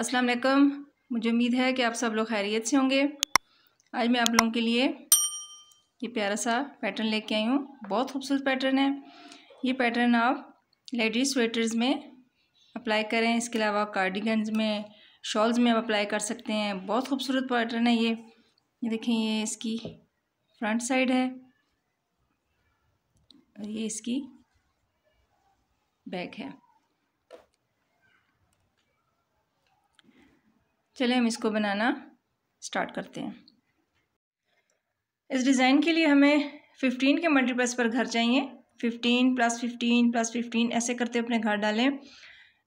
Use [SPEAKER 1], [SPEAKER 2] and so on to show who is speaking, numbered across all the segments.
[SPEAKER 1] अस्सलाम वालेकुम मुझे उम्मीद है कि आप सब लोग खैरियत से होंगे आज मैं आप लोगों के लिए ये प्यारा सा पैटर्न लेके आई हूँ बहुत खूबसूरत पैटर्न है ये पैटर्न आप लेडीज स्वेटर्स में अप्लाई करें इसके अलावा कार्डिगन्स में शॉल्स में आप अप्लाई कर सकते हैं बहुत खूबसूरत पैटर्न है ये ये देखें ये इसकी फ्रंट साइड है और ये इसकी बैक है चले हम इसको बनाना स्टार्ट करते हैं इस डिज़ाइन के लिए हमें फिफ्टीन के मल्टीप्लेस पर घर चाहिए fifteen plus fifteen plus fifteen ऐसे करते अपने घर डालें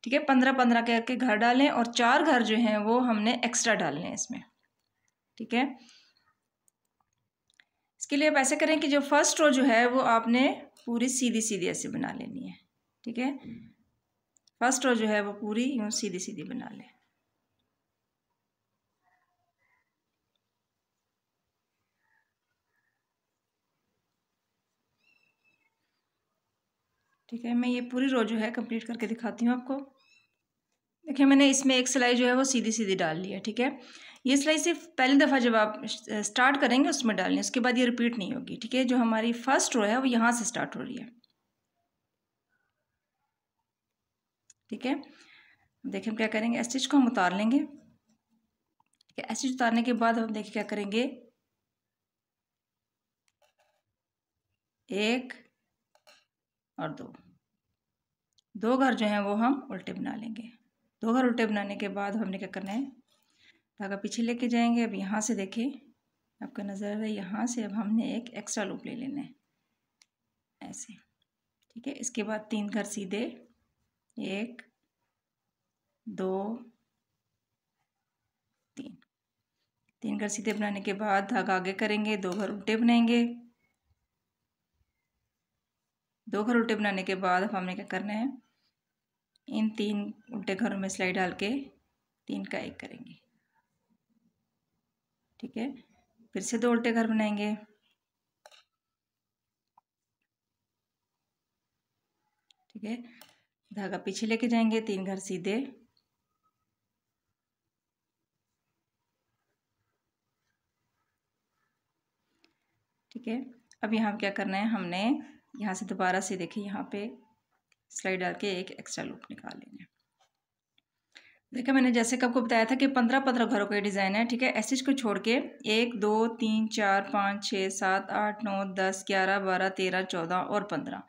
[SPEAKER 1] ठीक है पंद्रह पंद्रह करके घर डालें और चार घर जो हैं वो हमने एक्स्ट्रा डालने हैं इसमें ठीक है इसके लिए आप ऐसे करें कि जो फर्स्ट रो जो है वो आपने पूरी सीधी सीधी ऐसे बना लेनी है ठीक है फर्स्ट रो जो है वो पूरी यूँ सीधी सीधी बना लें ठीक है मैं ये पूरी रो जो है कंप्लीट करके दिखाती हूँ आपको देखिए मैंने इसमें एक सिलाई जो है वो सीधी सीधी डाल ली है ठीक है ये सिलाई सिर्फ पहली दफ़ा जब आप स्टार्ट करेंगे उसमें डालनी है उसके बाद ये रिपीट नहीं होगी ठीक है जो हमारी फर्स्ट रो है वो यहाँ से स्टार्ट हो रही है ठीक है देखिए हम क्या करेंगे स्टिच को हम उतार लेंगे ठीक है स्टिच उतारने के बाद हम देखिए क्या करेंगे एक और दो दो घर जो हैं वो हम उल्टे बना लेंगे दो घर उल्टे बनाने के बाद हमने क्या करना है धागा तो पीछे लेके जाएंगे अब यहाँ से देखें आपका नज़र है यहाँ से अब हमने एक एक्स्ट्रा लूप ले लेना है ऐसे ठीक है इसके बाद तीन घर सीधे एक दो तीन तीन घर सीधे बनाने के बाद धागा आगे करेंगे दो घर उल्टे बनाएंगे दो घर उल्टे बनाने के बाद अब हमने क्या करना है इन तीन उल्टे घरों में सिलाई डाल के तीन का एक करेंगे ठीक है फिर से दो उल्टे घर बनाएंगे ठीक है धागा पीछे लेके जाएंगे तीन घर सीधे ठीक है अब यहाँ क्या करना है हमने यहाँ से दोबारा से देखिए यहाँ पे स्लाइड डाल के एक एक्स्ट्रा लूप निकाल लेंगे देखिए मैंने जैसे कि आपको बताया था कि पंद्रह पंद्रह घरों का ये डिज़ाइन है ठीक है ऐसे को छोड़ के एक दो तीन चार पाँच छः सात आठ नौ दस ग्यारह बारह तेरह चौदह और पंद्रह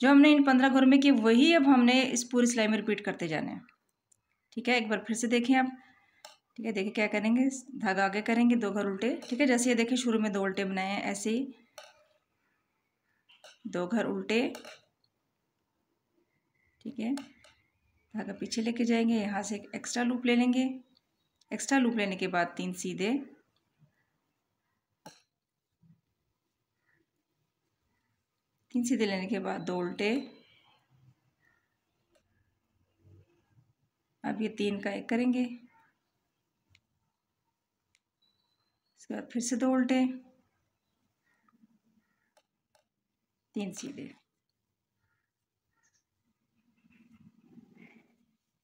[SPEAKER 1] जो हमने इन पंद्रह घरों में किए वही अब हमने इस पूरी सिलाई में रिपीट करते जाने हैं ठीक है एक बार फिर से देखें आप ठीक है देखिए क्या करेंगे धागा आगे करेंगे दो घर उल्टे ठीक है जैसे ये देखिए शुरू में दो उल्टे बनाए हैं ऐसे ही दो घर उल्टे ठीक है धागा पीछे लेके जाएंगे यहाँ से एक एक्स्ट्रा लूप ले लेंगे एक्स्ट्रा लूप लेने के बाद तीन सीधे तीन सीधे लेने के बाद दो उल्टे अब ये तीन का एक करेंगे इसके बाद फिर से दो उल्टे तीन सीधे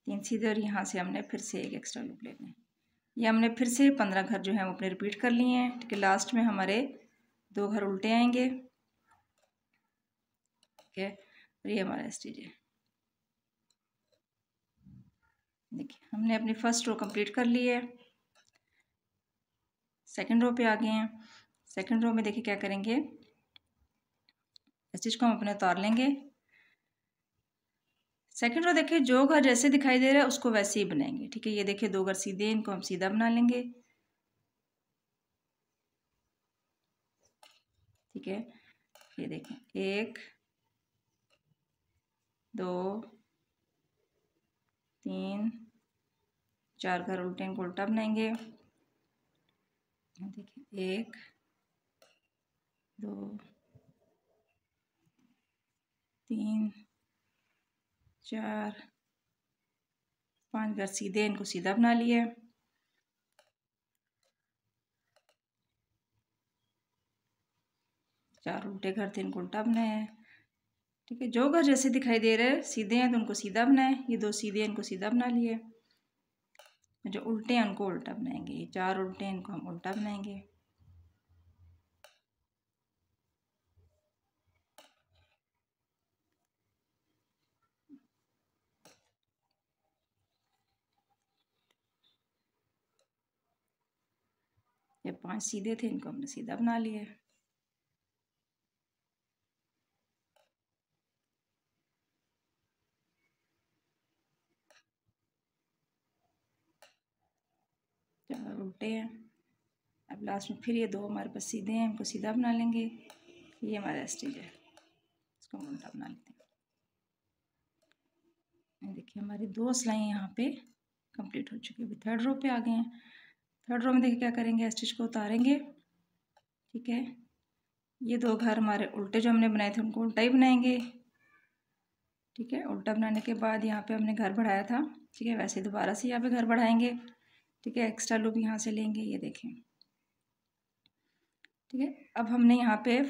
[SPEAKER 1] तीन सीधे और यहाँ से हमने फिर से एक एक्स्ट्रा लूप ले है ये हमने फिर से पंद्रह घर जो है वो अपने रिपीट कर लिए हैं ठीक है लास्ट में हमारे दो घर उल्टे आएंगे ठीक है और ये हमारा स्टेज है देखिए हमने अपनी फर्स्ट रो कंप्लीट कर ली है सेकंड रो पे आ गए हैं सेकंड रो में देखिए क्या करेंगे इस चीज़ को हम अपने उतार लेंगे सेकंड रो देखिए जो घर जैसे दिखाई दे रहा है उसको वैसे ही बनाएंगे ठीक है ये देखिए दो घर सीधे इनको हम सीधा बना लेंगे ठीक है ये देखें एक दो तीन चार घर उल्टे इनको उल्टा बनाएंगे देखिए एक दो तीन चार पांच घर सीधे इनको सीधा बना लिया चार उल्टे घर थे इनको उल्टा बनाया है ठीक है जो घर जैसे दिखाई दे रहे हैं सीधे हैं तो उनको सीधा बनाए ये दो सीधे हैं इनको सीधा बना लिए जो उल्टे हैं उनको उल्टा बनाएंगे ये चार उल्टे हैं इनको हम उल्टा बनाएंगे ये पांच सीधे थे इनको हमने सीधा बना लिया चार उल्टे हैं अब लास्ट में फिर ये दो हमारे पास सीधे हैं इनको सीधा बना लेंगे ये हमारा स्टेज है इसको हम उल्टा बना लेते हैं देखिए हमारी दो सिलाई यहाँ पे कंप्लीट हो चुकी है थर्ड रो पे आ गए हैं थर्ड रो में देखिए क्या करेंगे स्टिच को उतारेंगे ठीक है ये दो घर हमारे उल्टे जो हमने बनाए थे उनको उल्टा ही बनाएंगे ठीक है उल्टा बनाने के बाद यहाँ पे हमने घर बढ़ाया था ठीक है वैसे दोबारा से यहाँ पे घर बढ़ाएंगे ठीक है एक्स्ट्रा लूप यहाँ से लेंगे ये देखें ठीक है अब हमने यहाँ पे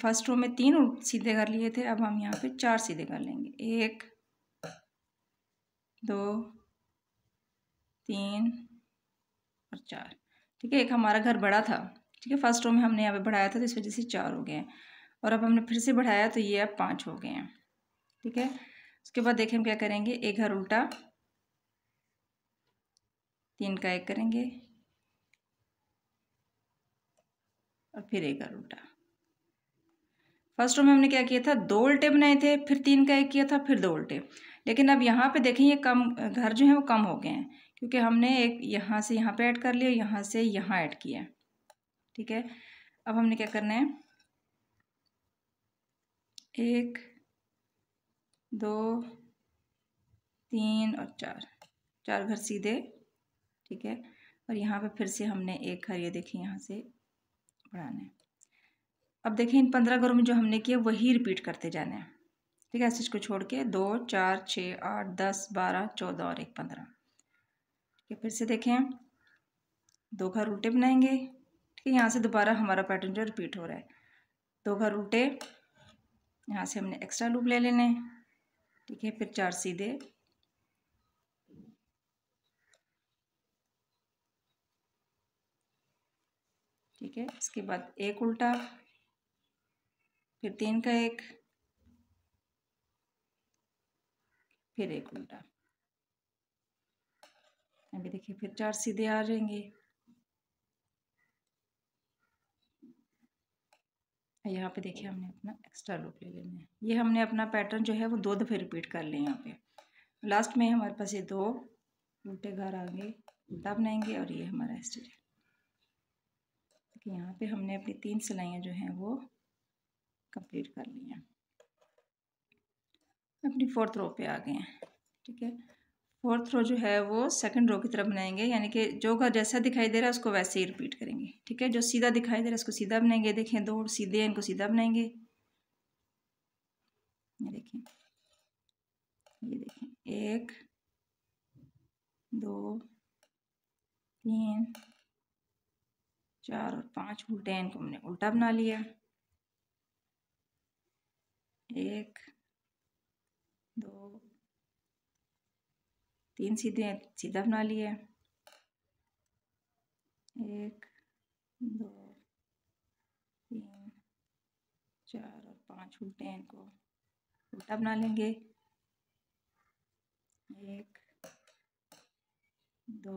[SPEAKER 1] फर्स्ट रो में तीन सीधे घर लिए थे अब हम यहाँ पे चार सीधे घर लेंगे एक दो तीन और चार ठीक है एक हमारा घर बड़ा था ठीक है फर्स्ट रो में हमने यहाँ पे बढ़ाया था तो इस वजह से चार हो गए हैं और अब हमने फिर से बढ़ाया तो ये अब पाँच हो गए हैं ठीक है उसके बाद देखें हम क्या करेंगे एक घर उल्टा तीन का एक करेंगे और फिर एक घर उल्टा फर्स्ट रो में हमने क्या किया था दो उल्टे बनाए थे फिर तीन का एक किया था फिर दो उल्टे लेकिन अब यहाँ पे देखें ये कम घर जो है वो कम हो गए हैं क्योंकि हमने एक यहाँ से यहाँ पे ऐड कर लिया यहाँ से यहाँ ऐड किया ठीक है अब हमने क्या करना है एक दो तीन और चार चार घर सीधे ठीक है और यहाँ पे फिर से हमने एक घर ये देखिए यहाँ से बढ़ाना है अब देखें इन पंद्रह घरों में जो हमने किया वही रिपीट करते जाना है ठीक है ऐसे इसको छोड़ के दो चार छः आठ दस बारह चौदह और एक पंद्रह है फिर से देखें दो घर उल्टे बनाएंगे ठीक है यहाँ से दोबारा हमारा पैटर्न जो रिपीट हो रहा है दो घर उल्टे यहाँ से हमने एक्स्ट्रा लूप ले लेने ठीक है फिर चार सीधे ठीक है इसके बाद एक उल्टा फिर तीन का एक फिर एक उल्टा अभी देखिए फिर चार सीधे आ जाएंगे यहाँ पे देखिए हमने अपना एक्स्ट्रा लूप ले लेना है ये हमने अपना पैटर्न जो है वो दो दफ़े रिपीट कर लें यहाँ पे लास्ट में हमारे पास ये दो उल्टे घर आगे उल्टा बनाएंगे और ये हमारा स्टिच यहाँ पे हमने अपनी तीन सिलाइयाँ जो हैं वो कंप्लीट कर ली हैं अपनी फोर्थ रो पे आ गए हैं ठीक है फोर्थ रो जो है वो सेकंड रो की तरफ बनाएंगे यानी कि जो का जैसा दिखाई दे रहा है उसको वैसे ही रिपीट करेंगे ठीक है जो सीधा दिखाई दे रहा है उसको सीधा बनाएंगे देखें दो सीधे इनको सीधा बनाएंगे ये देखें ये देखें एक दो तीन चार और पांच उल्टे इनको हमने उल्टा बना लिया एक दो तीन सीधे सीधा बना लिए एक दो तीन चार और पाँच उल्टे हैं इनको उल्टा बना लेंगे एक दो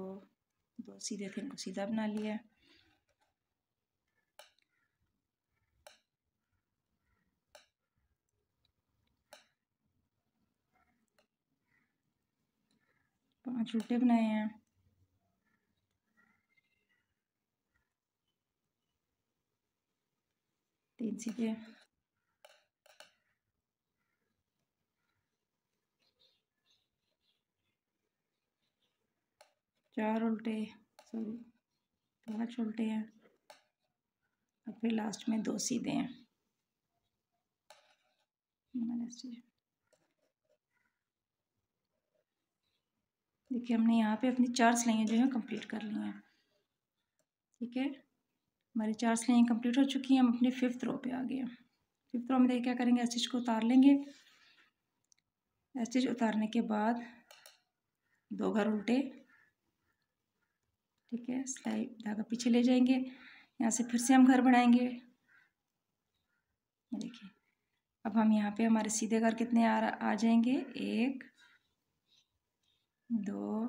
[SPEAKER 1] दो सीधे थे इनको सीधा बना लिया पांच उल्टे बनाए हैं तीन सीधे चार उल्टे सॉरी पांच उल्टे हैं और फिर लास्ट में दो सीधे हैं देखिए हमने यहाँ पे अपनी चार सिलाइयाँ जो है कंप्लीट कर ली हैं ठीक है हमारी चार सिलाइयाँ कंप्लीट हो चुकी हैं हम अपने फिफ्थ रो पे आ गए हैं फिफ्थ रो में देखिए क्या करेंगे एस्टिच को उतार लेंगे एस्टिच उतारने के बाद दो घर उल्टे ठीक है सिलाई धागा पीछे ले जाएंगे यहाँ से फिर से हम घर बढ़ाएंगे देखिए अब हम यहाँ पे हमारे सीधे घर कितने आ आ जाएंगे एक दो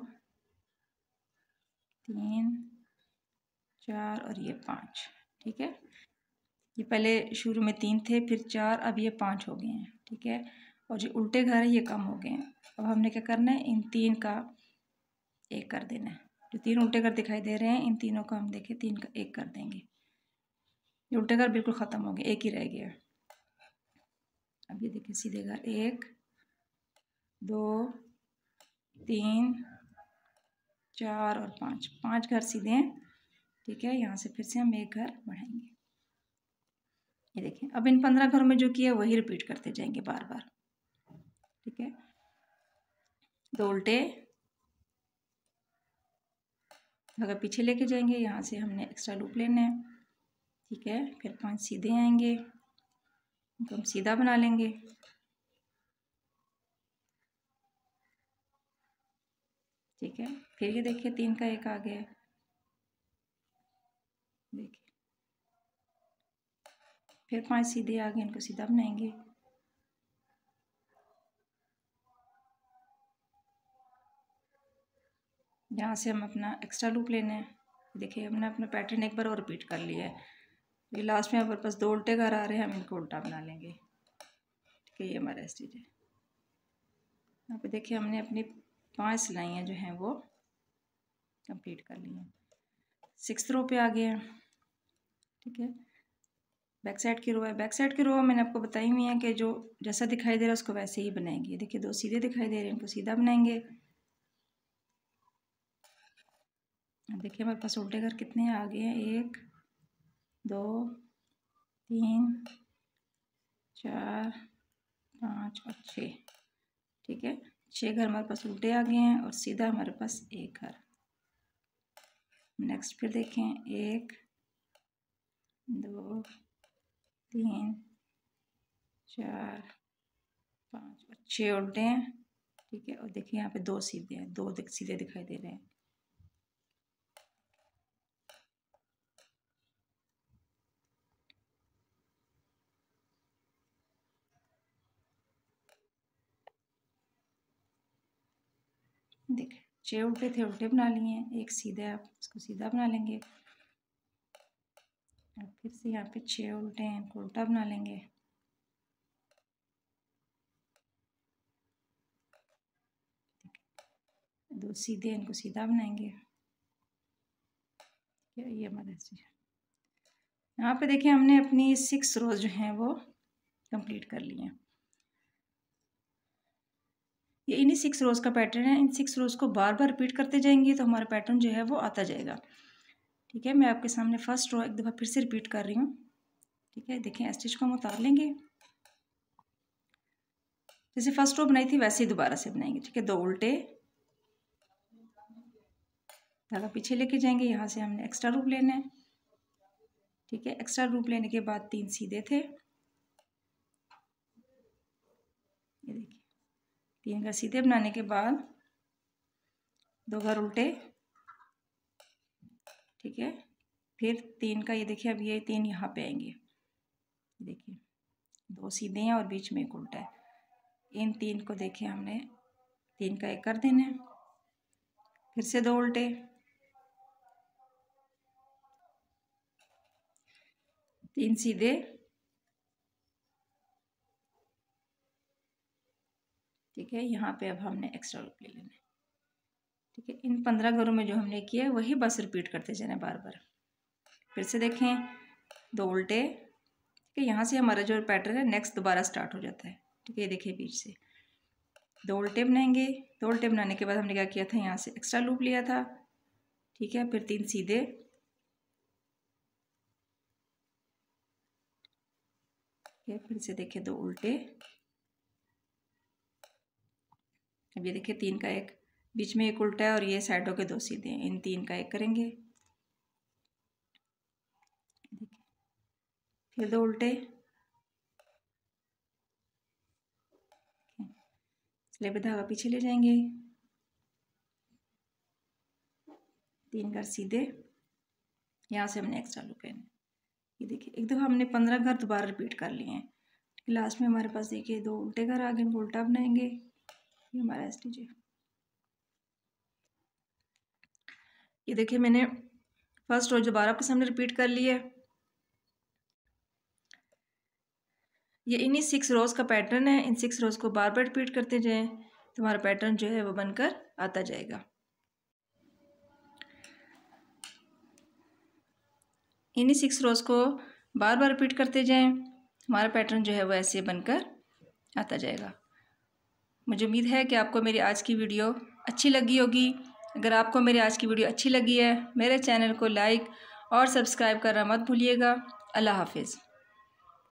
[SPEAKER 1] तीन चार और ये पाँच ठीक है ये पहले शुरू में तीन थे फिर चार अब ये पाँच हो गए हैं ठीक है और जो उल्टे घर है ये कम हो गए हैं अब हमने क्या करना है इन तीन का एक कर देना है जो तीन उल्टे घर दिखाई दे रहे हैं इन तीनों को हम देखें तीन का एक कर देंगे ये उल्टे घर बिल्कुल ख़त्म हो गए एक ही रह गया अब ये देखें सीधे घर एक दो तीन चार और पाँच पाँच घर सीधे हैं ठीक है यहाँ से फिर से हम एक घर बढ़ाएंगे ये देखिए अब इन पंद्रह घरों में जो किया वही रिपीट करते जाएंगे बार बार ठीक है दो उल्टे अगर पीछे लेके जाएंगे यहाँ से हमने एक्स्ट्रा लूप लेना है ठीक है फिर पांच सीधे आएंगे तो हम सीधा बना लेंगे ठीक है फिर ये देखिए तीन का एक आ गया है देखिए फिर पांच सीधे आ गए इनको सीधा बनाएंगे यहाँ से हम अपना एक्स्ट्रा लूप लेने हैं देखिए हमने अपना पैटर्न एक बार और रिपीट कर लिया है ये लास्ट में हमारे पास दो उल्टे घर आ रहे हैं हम इनको उल्टा बना लेंगे ठीक है ये हमारा स्टिच है यहाँ पे देखिए हमने अपनी पांच सिलाइयाँ जो हैं वो कंप्लीट कर ली हैं सिक्स रो पे आ गए हैं ठीक है बैक साइड की रो है बैक साइड की रो मैंने आपको बताई हुई है कि जो जैसा दिखाई दे रहा है उसको वैसे ही बनाएंगे देखिए दो सीधे दिखाई दे रहे हैं इनको सीधा बनाएंगे देखिए हमारे पास उल्टे घर कितने आ गए हैं एक दो तीन चार पाँच और छः ठीक है छः घर हमारे पास उल्टे आ गए हैं और सीधा हमारे पास एक घर नेक्स्ट फिर देखें एक दो तीन चार पाँच और छः उल्टे हैं ठीक है और देखिए यहाँ पे दो सीधे हैं दो सीधे दिखाई दे रहे हैं छः उल्टे थे उल्टे बना लिए हैं एक सीधे आप इसको सीधा बना लेंगे और फिर से यहाँ पे छः उल्टे हैं इनको उल्टा बना लेंगे दो सीधे इनको सीधा बनाएंगे ये हमारा यहाँ पे देखिए हमने अपनी सिक्स रोज जो हैं वो कंप्लीट कर लिए हैं ये इन्हीं सिक्स रोज़ का पैटर्न है इन सिक्स रोज़ को बार बार रिपीट करते जाएंगे तो हमारा पैटर्न जो है वो आता जाएगा ठीक है मैं आपके सामने फर्स्ट रो एक दफ़ा फिर से रिपीट कर रही हूँ ठीक है देखें स्टिच को हम उतार लेंगे जैसे फर्स्ट रो बनाई थी वैसे ही दोबारा से बनाएंगे ठीक है दो उल्टे धागा पीछे लेके जाएंगे यहाँ से हमने एक्स्ट्रा रूप लेना है ठीक है एक्स्ट्रा रूप लेने के बाद तीन सीधे थे ये देखिए तीन घर सीधे बनाने के बाद दो घर उल्टे ठीक है फिर तीन का ये देखिए अब ये तीन यहाँ पे आएंगे देखिए दो सीधे हैं और बीच में एक उल्टा है इन तीन को देखिए हमने तीन का एक कर देना है फिर से दो उल्टे तीन सीधे ठीक है यहाँ पे अब हमने एक्स्ट्रा लूप ले लेने ठीक है इन पंद्रह घरों में जो हमने किया है वही बस रिपीट करते जाना बार बार फिर से देखें दो उल्टे ठीक है यहाँ से हमारा जो पैटर्न है नेक्स्ट दोबारा स्टार्ट हो जाता है ठीक है ये देखिए बीच से दो उल्टे बनाएंगे दो उल्टे बनाने के बाद हमने क्या किया था यहाँ से एक्स्ट्रा लूप लिया था ठीक है फिर तीन सीधे फिर से देखें दो उल्टे अब ये देखिए तीन का एक बीच में एक उल्टा है और ये साइडों के दो सीधे हैं इन तीन का एक करेंगे फिर दो उल्टे पर धागा पीछे ले जाएंगे तीन घर सीधे यहाँ से हमने एक्स्ट्रा लूप है ये देखिए एक दफ़ा हमने पंद्रह घर दोबारा रिपीट कर लिए हैं लास्ट में हमारे पास देखिए दो उल्टे घर आगे उनको उल्टा बनाएंगे ये हमारा एस टी जी ये देखिए मैंने फर्स्ट रोज दोबारा आपके सामने रिपीट कर ली है ये इन्हीं सिक्स रोज़ का पैटर्न है इन सिक्स रोज़ को बार बार रिपीट करते जाएं तो हमारा पैटर्न जो है वो बनकर आता जाएगा इन्हीं सिक्स रोज़ को बार बार रिपीट करते जाएं हमारा पैटर्न जो है वो ऐसे बनकर आता जाएगा मुझे उम्मीद है कि आपको मेरी आज की वीडियो अच्छी लगी होगी अगर आपको मेरी आज की वीडियो अच्छी लगी है मेरे चैनल को लाइक और सब्सक्राइब करना मत भूलिएगा अल्लाह हाफिज़